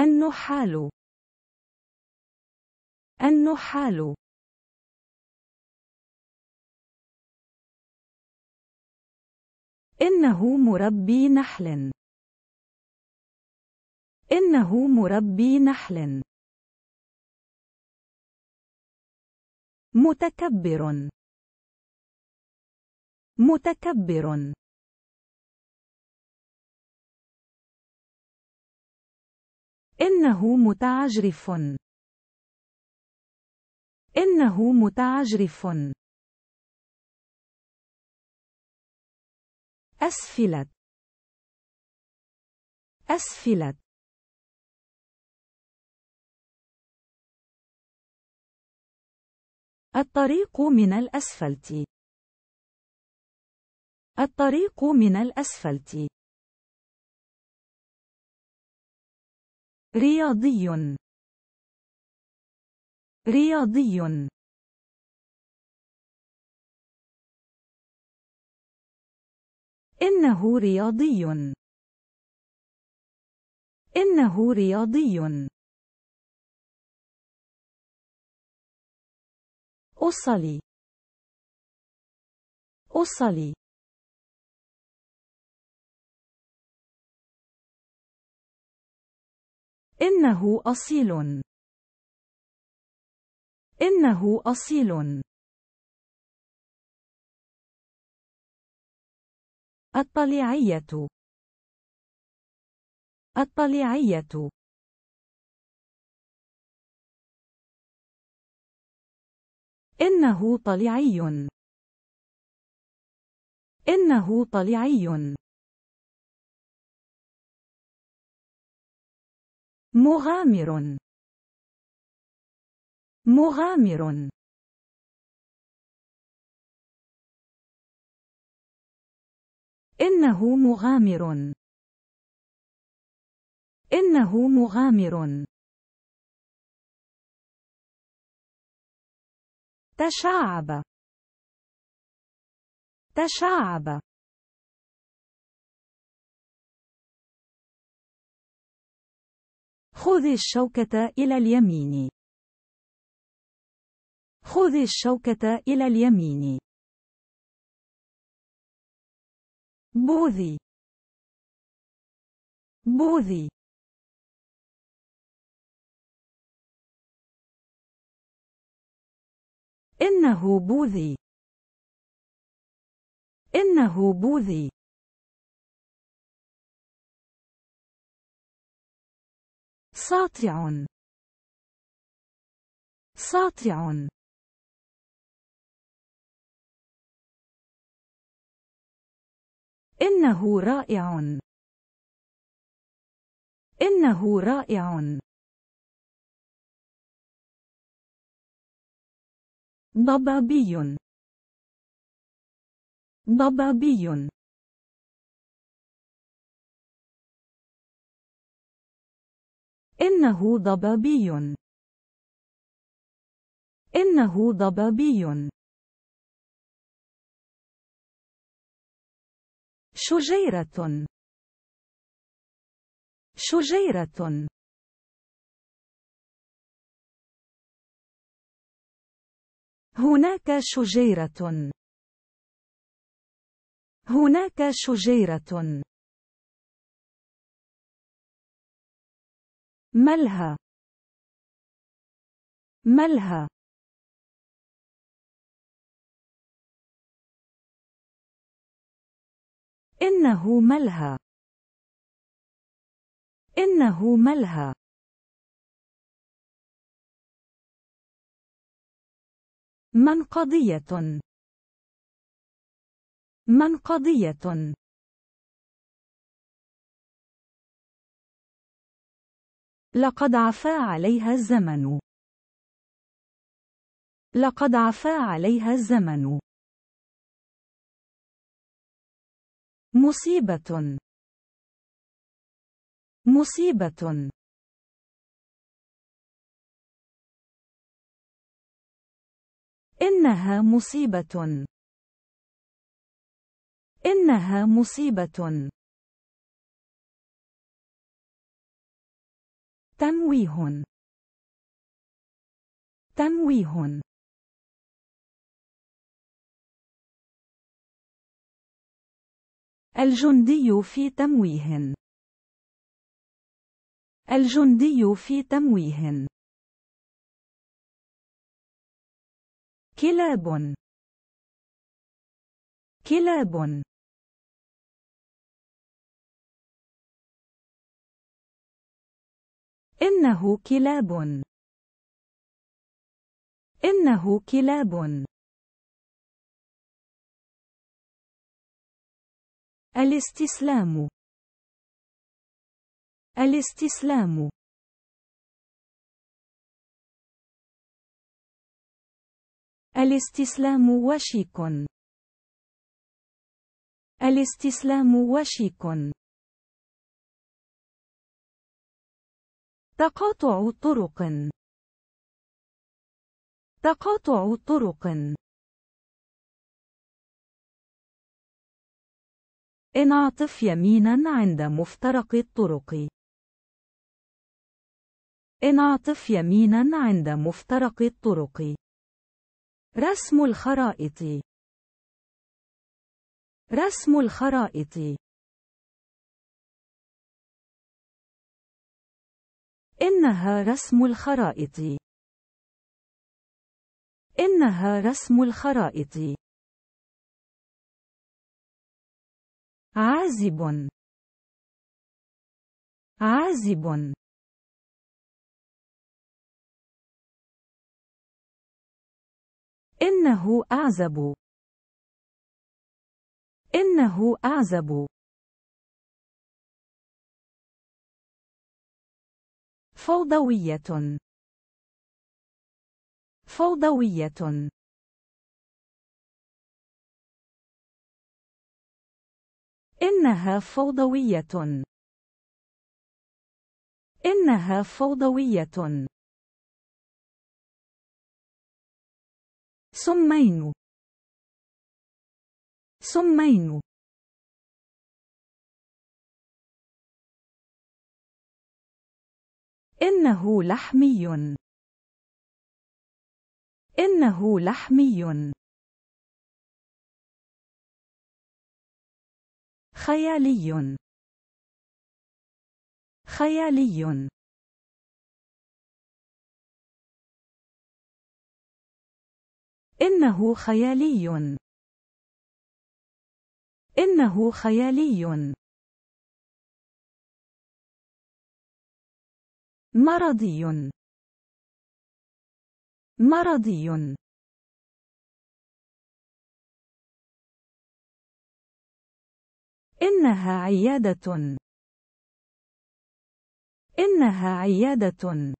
النحال النحال إنه مربي نحل إنه مربي نحل متكبر متكبر إنه متعجرف. إنه متعجرف. أسفلت. أسفلت. الطريق من الأسفلت. الطريق من الأسفلت. رياضي رياضي إنه رياضي إنه رياضي أصلي أصلي إنه أصيل. إنه أصيل. الطليعية الطليعية إنه طليعي إنه طليعي مغامر مغامر إنه مغامر إنه مغامر تشعب تشعب خذ الشوكة إلى اليمين. خذ الشوكة إلى اليمين. بوذي بوذي إنه بوذي إنه بوذي ساطع ساطع إنه رائع إنه رائع ضبابي ضبابي إنه ضبابي. إنه ضبابي. شجيرة. شجيرة. هناك شجيرة. هناك شجيرة. ملهى ملها إنه ملهى إنه ملهى منقضية منقضية لقد عفا عليها الزمن لقد عفا عليها الزمن مصيبة مصيبة إنها مصيبة إنها مصيبة تنويه تنويه الجندي في تمويه الجندي في تمويه كلاب كلاب إنه كلاب. إنه كلاب. الاستسلام. الاستسلام. الاستسلام وشيك. الاستسلام وشيك تقاطع طرق تقاطع طرق انعطف يمينا عند مفترق الطرق انعطف يمينا عند مفترق الطرق رسم الخرائط رسم الخرائط إنها رسم الخرائط. إنها رسم الخرائط. عازب. عازب. إنه أعزب. إنه أعزب. فوضوية فوضوية إنها فوضوية إنها فوضوية سمين سمين إنه لحمي. إنه لحمي. خيالي. خيالي. إنه خيالي. إنه خيالي. مرضي مرضي إنها عيادة إنها عيادة